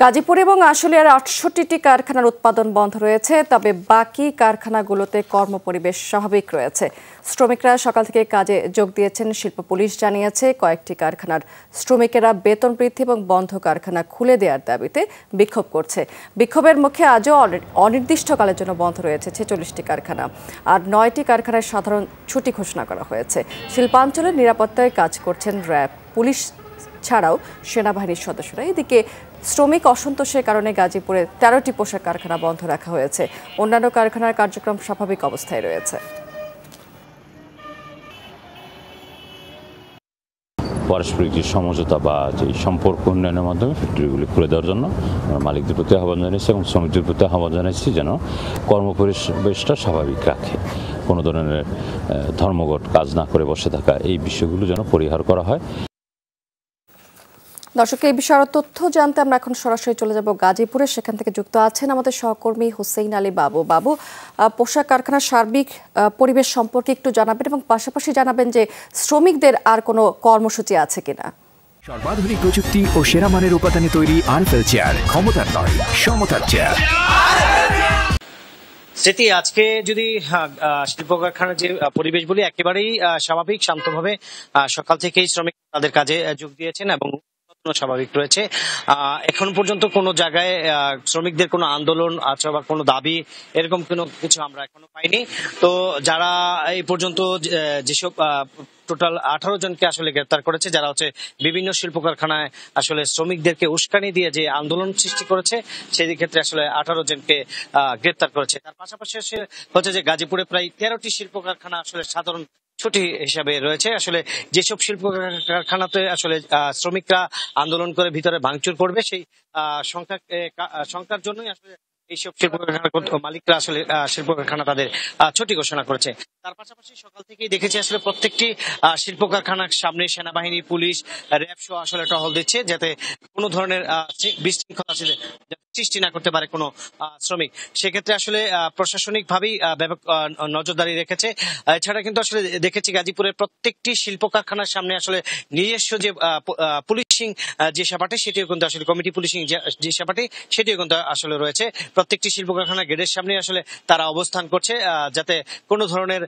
গাজীপুর এবং আশুলিয়ার আটষট্টিটি কারখানার উৎপাদন বন্ধ রয়েছে তবে বাকি কারখানাগুলোতে কর্মপরিবেশ স্বাভাবিক রয়েছে শ্রমিকরা সকাল থেকে কাজে যোগ দিয়েছেন শিল্প পুলিশ জানিয়েছে কয়েকটি কারখানার শ্রমিকেরা বেতন বৃদ্ধি এবং বন্ধ কারখানা খুলে দেওয়ার দাবিতে বিক্ষোভ করছে বিক্ষোভের মুখে আজও অনির্দিষ্টকালের জন্য বন্ধ রয়েছে ছেচল্লিশটি কারখানা আর নয়টি কারখানায় সাধারণ ছুটি ঘোষণা করা হয়েছে শিল্পাঞ্চলের নিরাপত্তায় কাজ করছেন র্যাব পুলিশ ছাড়াও সেনাবাহিনীর সদস্যরা এদিকে শ্রমিক অসন্তোষের কারণে গাজীপুরে তেরোটি পোশাক কারখানা বন্ধ রাখা হয়েছে অন্যান্য কারখানার কার্যক্রম স্বাভাবিক অবস্থায় রয়েছে পারস্পরিক যে সমঝোতা বা যে সম্পর্ক উন্নয়নের মাধ্যমে ফ্যাক্টরিগুলি খুলে দেওয়ার জন্য আমরা মালিকদের প্রতি আহ্বান জানিয়েছি এবং শ্রমিকদের প্রতি আহ্বান জানিয়েছি যেন কর্মপরিবেশটা স্বাভাবিক রাখে কোনো ধরনের ধর্মঘট কাজ না করে বসে থাকা এই বিষয়গুলো যেন পরিহার করা হয় দর্শক এই বিষয়ে তথ্য জানতে আমরা এখন সরাসরি চলে যাব গাজীপুরে সেখান থেকে যুক্ত আছেন আমাদের সহকর্মী হোসেইন আলী বাবু বাবু পোশাক কারখানার সার্বিক পরিবেশ সম্পর্কে একটু জানাবেন এবং পাশাপাশি জানাবেন যে শ্রমিকদের আর কোনো কর্মসূচি আছে কিনা সর্বাধুনিক প্রযুক্তি ও সেরা মানের উপাদানে তৈরি আরএফএল চেয়ার ক্ষমতার নয় সমতার চেয়ার স্মৃতি আজকে যদি শিল্প কারখানার যে পরিবেশ বলি একেবারেই স্বাভাবিক শান্তভাবে সকাল থেকেই শ্রমিক তাদের কাজে যোগ দিয়েছেন এবং স্বাভাবিক রয়েছে এখন পর্যন্ত কোনো জায়গায় শ্রমিকদের কোনো আন্দোলন আছে বা কোনো দাবি এরকম কোনো কিছু আমরা এখনো পাইনি তো যারা এই পর্যন্ত যেসব টোটাল আঠারো জনকে আসলে গ্রেপ্তার করেছে যারা হচ্ছে বিভিন্ন শিল্প কারখানায় আসলে শ্রমিকদেরকে উস্কানি দিয়ে যে আন্দোলন সৃষ্টি করেছে সেই ক্ষেত্রে আসলে আঠারো জনকে গ্রেপ্তার করেছে তার পাশাপাশি হচ্ছে যে গাজীপুরে প্রায় তেরোটি শিল্প কারখানা আসলে সাধারণ ছুটি হিসাবে রয়েছে আসলে যেসব শিল্প কারখানাতে আসলে শ্রমিকরা আন্দোলন করে ভিতরে ভাঙচুর করবে সেই সংখ্যা সংখ্যার জন্যই আসলে এইসব শিল্প কারখানা মালিকরা আসলে শিল্প কারখানা তাদের ছুটি ঘোষণা করেছে তার পাশাপাশি সকাল থেকেই দেখেছি আসলে প্রত্যেকটি শিল্প কারখানার সামনে সেনাবাহিনী পুলিশ র্যাব সহ আসলে টহল দিচ্ছে যাতে কোনো ধরনের বিশৃঙ্খলা সৃষ্টি না করতে পারে কোনো শ্রমিক সেক্ষেত্রে আসলে প্রশাসনিকভাবেই ব্যাপক নজরদারি রেখেছে এছাড়া কিন্তু আসলে দেখেছি গাজীপুরের প্রত্যেকটি শিল্প কারখানার সামনে আসলে নিজস্ব যে পুলিশিং যে সেবাটি সেটিও কিন্তু আসলে কমিটি পুলিশিং যে সেবাটি সেটিও কিন্তু আসলে রয়েছে প্রত্যেকটি শিল্প কারখানার গেটের সামনে আসলে তারা অবস্থান করছে যাতে কোনো ধরনের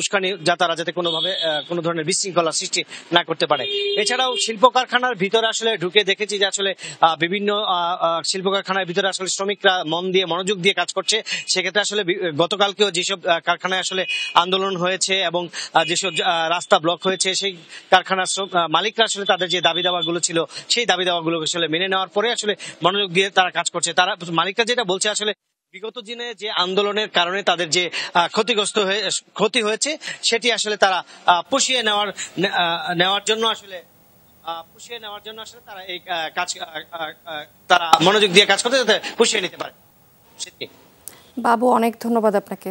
উস্কানি যা তারা যাতে কোনোভাবে কোনো ধরনের বিশৃঙ্খলা সৃষ্টি না করতে পারে এছাড়াও শিল্প কারখানার ভিতরে আসলে ঢুকে দেখেছি যে আসলে বিভিন্ন শিল্প কারখানার ভিতরে আসলে শ্রমিকরা মন দিয়ে মনোযোগ দিয়ে কাজ করছে সেক্ষেত্রে আসলে গতকালকেও যেসব কারখানায় আসলে আন্দোলন হয়েছে এবং যেসব রাস্তা ব্লক হয়েছে সেই কারখানার মালিকরা আসলে তাদের যে দাবি দাওয়াগুলো ছিল সেই দাবি দাওয়াগুলো আসলে মেনে নেওয়ার পরে আসলে মনোযোগ দিয়ে তারা কাজ করছে তারা মালিকরা যেটা বলছে আসলে বিগত দিনে যে আন্দোলনের কারণে তাদের যে ক্ষতিগ্রস্ত হয়ে ক্ষতি হয়েছে সেটি আসলে তারা পুষিয়ে নেওয়ার নেওয়ার জন্য আসলে পুষিয়ে নেওয়ার জন্য আসলে তারা এই কাজ তারা মনোযোগ দিয়ে কাজ করতে যাতে পুষিয়ে নিতে পারে বাবু অনেক ধন্যবাদ আপনাকে